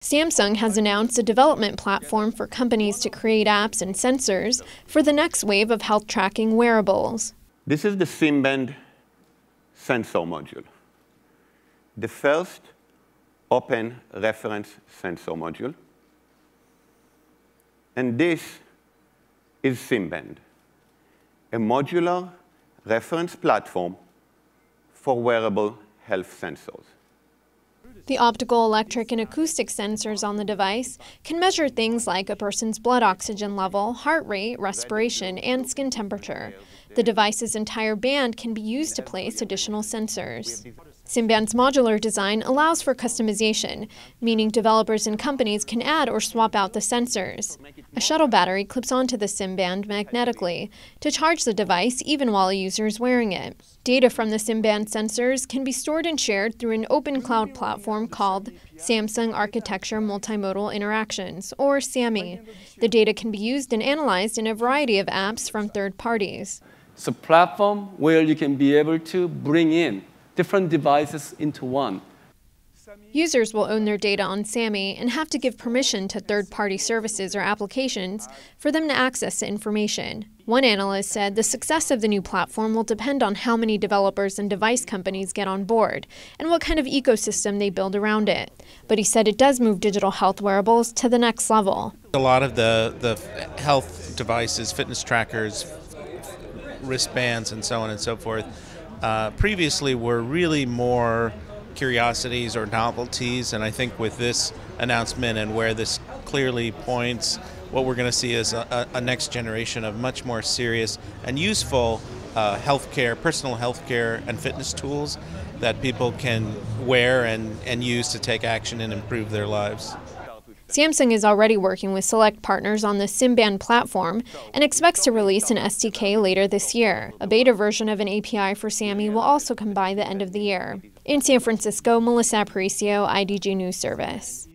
Samsung has announced a development platform for companies to create apps and sensors for the next wave of health tracking wearables. This is the Simband sensor module, the first open reference sensor module. And this is Simband, a modular reference platform for wearable health sensors. The optical, electric, and acoustic sensors on the device can measure things like a person's blood oxygen level, heart rate, respiration, and skin temperature. The device's entire band can be used to place additional sensors. Symbian's modular design allows for customization, meaning developers and companies can add or swap out the sensors. A shuttle battery clips onto the Symband magnetically to charge the device even while a user is wearing it. Data from the Symband sensors can be stored and shared through an open cloud platform called Samsung Architecture Multimodal Interactions, or SAMI. The data can be used and analyzed in a variety of apps from third parties. It's a platform where you can be able to bring in different devices into one. Users will own their data on SAMI and have to give permission to third-party services or applications for them to access the information. One analyst said the success of the new platform will depend on how many developers and device companies get on board and what kind of ecosystem they build around it. But he said it does move digital health wearables to the next level. A lot of the, the health devices, fitness trackers, wristbands, and so on and so forth uh, previously were really more curiosities or novelties, and I think with this announcement and where this clearly points, what we're going to see is a, a, next generation of much more serious and useful uh, healthcare, personal healthcare, and fitness tools that people can wear and, and use to take action and improve their lives. Samsung is already working with select partners on the Simband platform and expects to release an SDK later this year. A beta version of an API for SAMI will also come by the end of the year. In San Francisco, Melissa Aparicio, IDG News Service.